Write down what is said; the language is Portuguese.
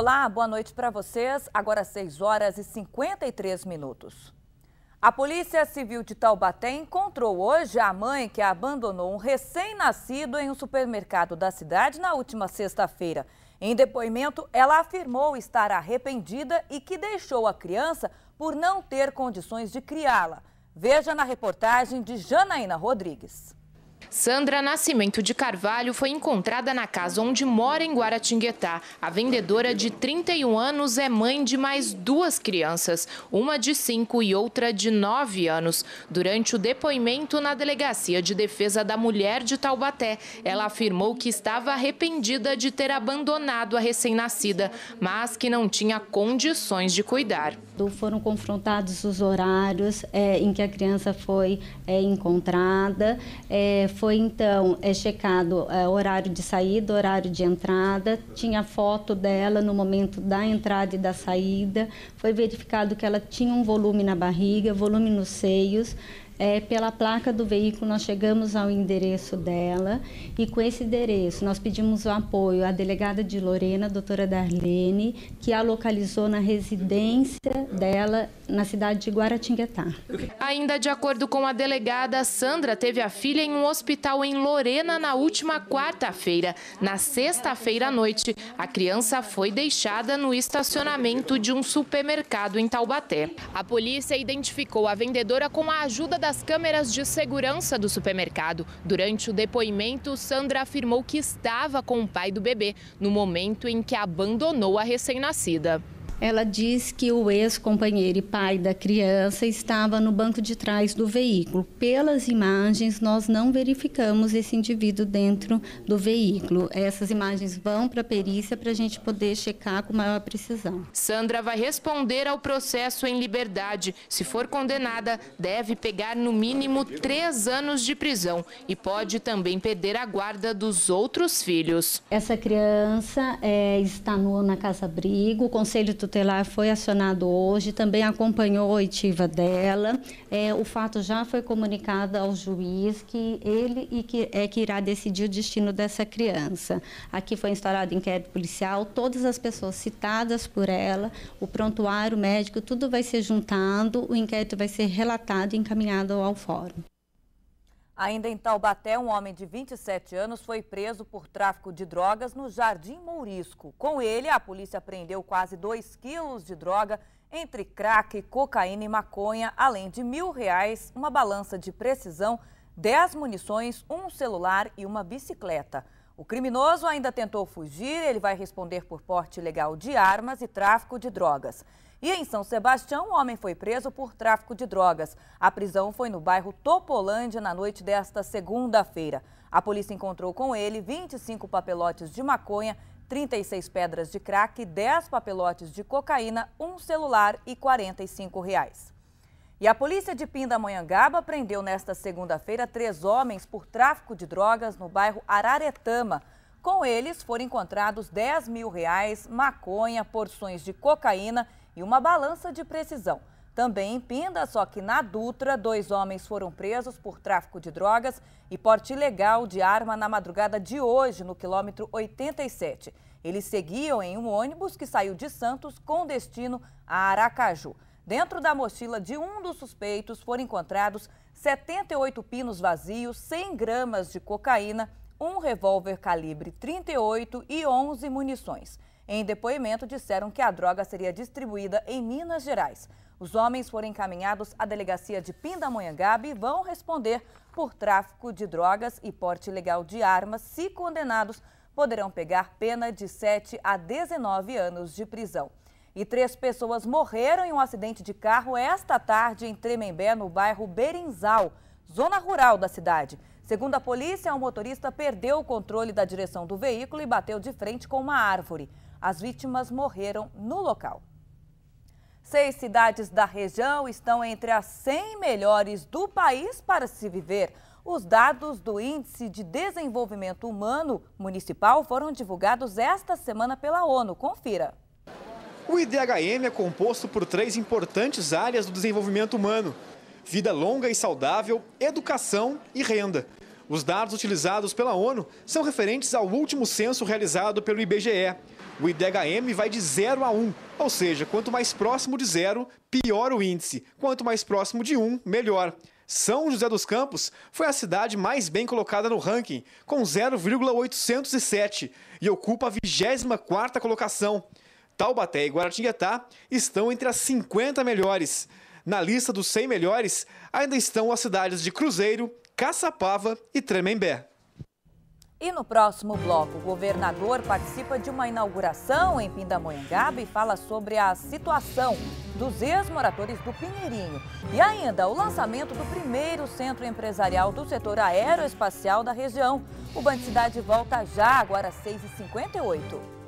Olá, boa noite para vocês. Agora 6 horas e 53 minutos. A Polícia Civil de Taubaté encontrou hoje a mãe que abandonou um recém-nascido em um supermercado da cidade na última sexta-feira. Em depoimento, ela afirmou estar arrependida e que deixou a criança por não ter condições de criá-la. Veja na reportagem de Janaína Rodrigues. Sandra Nascimento de Carvalho foi encontrada na casa onde mora em Guaratinguetá. A vendedora de 31 anos é mãe de mais duas crianças, uma de 5 e outra de 9 anos. Durante o depoimento na Delegacia de Defesa da Mulher de Taubaté, ela afirmou que estava arrependida de ter abandonado a recém-nascida, mas que não tinha condições de cuidar. Foram confrontados os horários é, em que a criança foi é, encontrada, é, foi então é checado é, horário de saída, horário de entrada, tinha foto dela no momento da entrada e da saída, foi verificado que ela tinha um volume na barriga, volume nos seios, é, pela placa do veículo, nós chegamos ao endereço dela e com esse endereço nós pedimos o apoio à delegada de Lorena, a doutora Darlene, que a localizou na residência dela na cidade de Guaratinguetá. Ainda de acordo com a delegada, Sandra teve a filha em um hospital em Lorena na última quarta-feira. Na sexta-feira à noite, a criança foi deixada no estacionamento de um supermercado em Taubaté. A polícia identificou a vendedora com a ajuda da das câmeras de segurança do supermercado. Durante o depoimento, Sandra afirmou que estava com o pai do bebê no momento em que abandonou a recém-nascida. Ela diz que o ex-companheiro e pai da criança estava no banco de trás do veículo. Pelas imagens, nós não verificamos esse indivíduo dentro do veículo. Essas imagens vão para a perícia para a gente poder checar com maior precisão. Sandra vai responder ao processo em liberdade. Se for condenada, deve pegar no mínimo três anos de prisão e pode também perder a guarda dos outros filhos. Essa criança é, está no, na casa-abrigo, o conselho tutelar foi acionado hoje, também acompanhou a oitiva dela. É, o fato já foi comunicado ao juiz que ele e que é que irá decidir o destino dessa criança. Aqui foi instaurado inquérito policial, todas as pessoas citadas por ela, o prontuário médico, tudo vai ser juntado, o inquérito vai ser relatado e encaminhado ao fórum. Ainda em Taubaté, um homem de 27 anos foi preso por tráfico de drogas no Jardim Mourisco. Com ele, a polícia apreendeu quase 2 quilos de droga, entre crack, cocaína e maconha, além de mil reais, uma balança de precisão, 10 munições, um celular e uma bicicleta. O criminoso ainda tentou fugir, ele vai responder por porte ilegal de armas e tráfico de drogas. E em São Sebastião, um homem foi preso por tráfico de drogas. A prisão foi no bairro Topolândia na noite desta segunda-feira. A polícia encontrou com ele 25 papelotes de maconha, 36 pedras de crack, 10 papelotes de cocaína, um celular e 45 reais. E a polícia de Pindamonhangaba prendeu nesta segunda-feira três homens por tráfico de drogas no bairro Araretama. Com eles foram encontrados 10 mil reais, maconha, porções de cocaína e uma balança de precisão. Também em Pinda, só que na Dutra, dois homens foram presos por tráfico de drogas e porte ilegal de arma na madrugada de hoje, no quilômetro 87. Eles seguiam em um ônibus que saiu de Santos com destino a Aracaju. Dentro da mochila de um dos suspeitos foram encontrados 78 pinos vazios, 100 gramas de cocaína, um revólver calibre 38 e 11 munições. Em depoimento, disseram que a droga seria distribuída em Minas Gerais. Os homens foram encaminhados à delegacia de Pindamonhangaba e vão responder por tráfico de drogas e porte ilegal de armas. Se condenados, poderão pegar pena de 7 a 19 anos de prisão. E três pessoas morreram em um acidente de carro esta tarde em Tremembé, no bairro Berinzal, zona rural da cidade. Segundo a polícia, o um motorista perdeu o controle da direção do veículo e bateu de frente com uma árvore. As vítimas morreram no local. Seis cidades da região estão entre as 100 melhores do país para se viver. Os dados do Índice de Desenvolvimento Humano Municipal foram divulgados esta semana pela ONU. Confira. O IDHM é composto por três importantes áreas do desenvolvimento humano: vida longa e saudável, educação e renda. Os dados utilizados pela ONU são referentes ao último censo realizado pelo IBGE o IDHM vai de 0 a 1, ou seja, quanto mais próximo de 0, pior o índice, quanto mais próximo de 1, melhor. São José dos Campos foi a cidade mais bem colocada no ranking, com 0,807 e ocupa a 24 colocação. Taubaté e Guaratinguetá estão entre as 50 melhores. Na lista dos 100 melhores ainda estão as cidades de Cruzeiro, Caçapava e Tremembé. E no próximo bloco, o governador participa de uma inauguração em Pindamonhangaba e fala sobre a situação dos ex-moradores do Pinheirinho. E ainda o lançamento do primeiro centro empresarial do setor aeroespacial da região. O Cidade volta já, agora às 6h58.